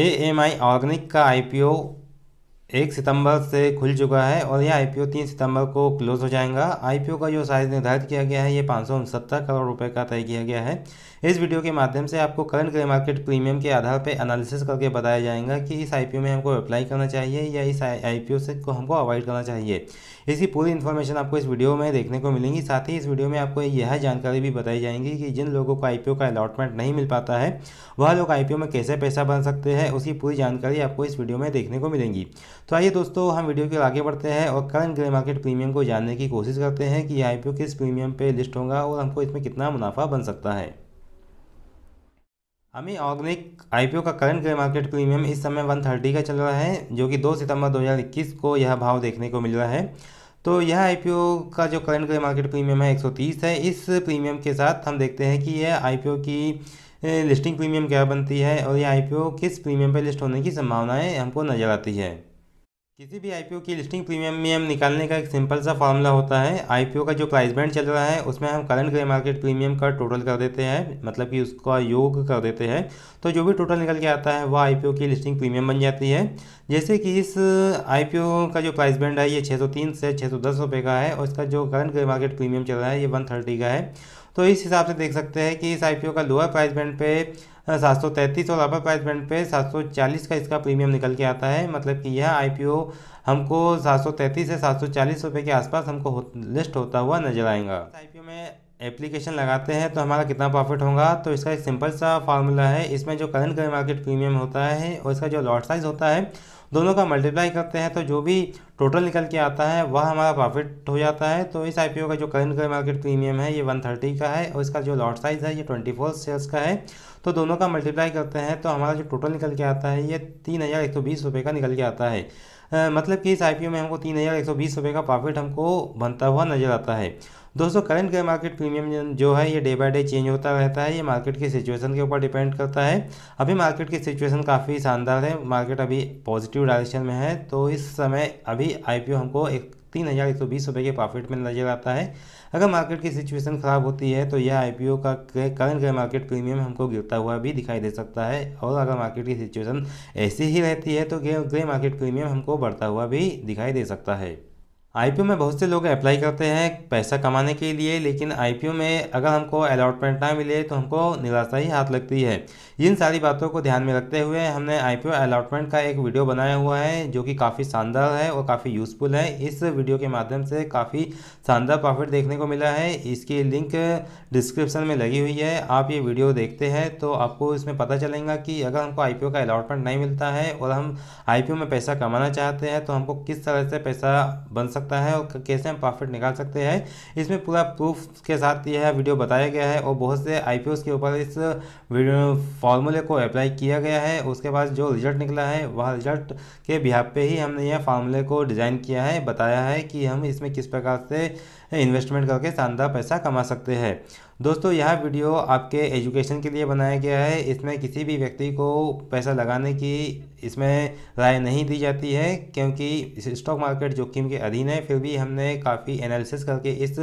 A M I organic का I P O एक सितंबर से खुल चुका है और यह आईपीओ तीन सितंबर को क्लोज हो जाएगा आईपीओ का जो साइज निर्धारित किया गया है ये पाँच करोड़ रुपए का तय किया गया है इस वीडियो के माध्यम से आपको करंट ग्रे मार्केट प्रीमियम के आधार पर एनालिसिस करके बताया जाएगा कि इस आईपीओ में हमको अप्लाई करना चाहिए या इस आईपीओ से को हमको अवॉइड करना चाहिए इसकी पूरी इन्फॉर्मेशन आपको इस वीडियो में देखने को मिलेंगी साथ ही इस वीडियो में आपको यह जानकारी भी बताई जाएंगी कि जिन लोगों को आईपीओ का अलॉटमेंट नहीं मिल पाता है वह लोग आईपीओ में कैसे पैसा बन सकते हैं उसकी पूरी जानकारी आपको इस वीडियो में देखने को मिलेंगी तो आइए दोस्तों हम वीडियो के आगे बढ़ते हैं और करंट ग्रे मार्केट प्रीमियम को जानने की कोशिश करते हैं कि आई किस प्रीमियम पर लिस्ट होगा और हमको इसमें कितना मुनाफा बन सकता है हमें ऑर्गेनिक आईपीओ का करंट ग्रे मार्केट प्रीमियम इस समय 130 का चल रहा है जो कि 2 सितंबर 2021 को यह भाव देखने को मिल रहा है तो यह आईपीओ का जो करंट ग्रे मार्केट प्रीमियम है 130 है इस प्रीमियम के साथ हम देखते हैं कि यह आईपीओ की लिस्टिंग प्रीमियम क्या बनती है और यह आईपीओ किस प्रीमियम पर लिस्ट होने की संभावनाएँ हमको नज़र आती है किसी भी आईपीओ की लिस्टिंग प्रीमियम निकालने का एक सिंपल सा फॉर्मूला होता है आईपीओ का जो प्राइस बैंड चल रहा है उसमें हम करंट ग्रे मार्केट प्रीमियम का टोटल कर देते हैं मतलब कि उसका योग कर देते हैं तो जो भी टोटल निकल के आता है वह आईपीओ की लिस्टिंग प्रीमियम बन जाती है जैसे कि इस आईपीओ का जो प्राइस बैंड है ये छः से छः रुपए का है और इसका जो करंट ग्रे मार्केट प्रीमियम चल रहा है ये वन का है तो इस हिसाब से देख सकते हैं कि इस आई का लोअर प्राइस बैंड पे सात सौ तैंतीस और अपर प्राइस बैंड पे सात सौ चालीस का इसका प्रीमियम निकल के आता है मतलब कि यह आईपीओ हमको सात सौ तैंतीस से सात सौ चालीस रुपये के आसपास हमको हो, लिस्ट होता हुआ नजर आएगा आईपीओ में एप्लीकेशन लगाते हैं तो हमारा कितना प्रॉफिट होगा तो इसका एक सिंपल सा फार्मूला है इसमें जो करंट कर मार्केट प्रीमियम होता है और इसका जो लॉट साइज होता है दोनों का मल्टीप्लाई करते हैं तो जो भी टोटल निकल के आता है वह हमारा प्रॉफिट हो जाता है तो इस आईपीओ का जो करंट कर मार्केट प्रीमियम है ये 130 का है और इसका जो लॉट साइज़ है ये 24 शेयर्स का है तो दोनों का मल्टीप्लाई करते हैं तो हमारा जो टोटल निकल के आता है ये तीन हज़ार एक सौ बीस रुपये का निकल के आता है मतलब कि इस ओ में हमको तीन हज़ार एक सौ बीस रुपये का प्रॉफिट हमको बनता हुआ नज़र आता है दोस्तों करंट का मार्केट प्रीमियम जो है ये डे बाय डे चेंज होता रहता है ये मार्केट की सिचुएशन के ऊपर डिपेंड करता है अभी मार्केट की सिचुएशन काफ़ी शानदार है मार्केट अभी पॉजिटिव डायरेक्शन में है तो इस समय अभी आई हमको एक तीन हज़ार एक सौ बीस रुपये के प्रॉफिट में नज़र आता है अगर मार्केट की सिचुएशन ख़राब होती है तो यह आईपीओ का करंट का मार्केट प्रीमियम हमको गिरता हुआ भी दिखाई दे सकता है और अगर मार्केट की सिचुएशन ऐसी ही रहती है तो ग्रे मार्केट प्रीमियम हमको बढ़ता हुआ भी दिखाई दे सकता है आईपीओ में बहुत से लोग अप्लाई करते हैं पैसा कमाने के लिए लेकिन आईपीओ में अगर हमको अलॉटमेंट ना मिले तो हमको निराशा ही हाथ लगती है इन सारी बातों को ध्यान में रखते हुए हमने आईपीओ अलॉटमेंट का एक वीडियो बनाया हुआ है जो कि काफ़ी शानदार है और काफ़ी यूज़फुल है इस वीडियो के माध्यम से काफ़ी शानदार प्रॉफिट देखने को मिला है इसकी लिंक डिस्क्रिप्सन में लगी हुई है आप ये वीडियो देखते हैं तो आपको इसमें पता चलेगा कि अगर हमको आई का अलाटमेंट नहीं मिलता है और हम आई में पैसा कमाना चाहते हैं तो हमको किस तरह से पैसा बन सकता सकता है और कैसे हम प्रॉफिट निकाल सकते हैं इसमें पूरा प्रूफ के साथ यह वीडियो बताया गया है और बहुत से आई के ऊपर इस फॉर्मूले को अप्लाई किया गया है उसके बाद जो रिजल्ट निकला है वह रिजल्ट के बिहार पे ही हमने यह फार्मूले को डिज़ाइन किया है बताया है कि हम इसमें किस प्रकार से इन्वेस्टमेंट करके शानदार पैसा कमा सकते हैं दोस्तों यह वीडियो आपके एजुकेशन के लिए बनाया गया है इसमें किसी भी व्यक्ति को पैसा लगाने की इसमें राय नहीं दी जाती है क्योंकि स्टॉक मार्केट जोखिम के अधीन है फिर भी हमने काफ़ी एनालिसिस करके इस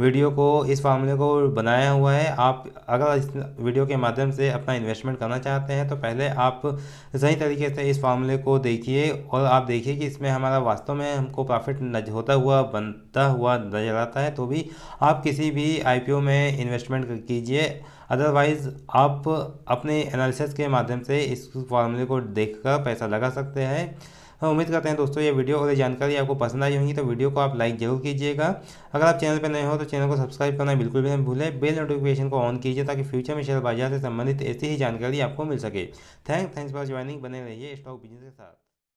वीडियो को इस फार्मूले को बनाया हुआ है आप अगर इस वीडियो के माध्यम से अपना इन्वेस्टमेंट करना चाहते हैं तो पहले आप सही तरीके से इस फार्मूले को देखिए और आप देखिए कि इसमें हमारा वास्तव में हमको प्रॉफिट होता हुआ बनता हुआ नजर आता है तो भी आप किसी भी आई में इन्वेस्ट इन्वेस्टमेंट कीजिए अदरवाइज़ आप अपने एनालिसिस के माध्यम से इस फॉर्मूले को देखकर पैसा लगा सकते हैं उम्मीद करते हैं दोस्तों ये वीडियो और ये जानकारी आपको पसंद आई होंगी तो वीडियो को आप लाइक जरूर कीजिएगा अगर आप चैनल पर नए हो तो चैनल को सब्सक्राइब करना बिल्कुल भी नहीं भूलें बेल नोटिफिकेशन को ऑन कीजिए ताकि फ्यूचर में शेयर बाजार से संबंधित ऐसी ही जानकारी आपको मिल सके थैंक थैंक्स फॉर ज्वाइनिंग बने रहिए स्टॉक बिजनेस के साथ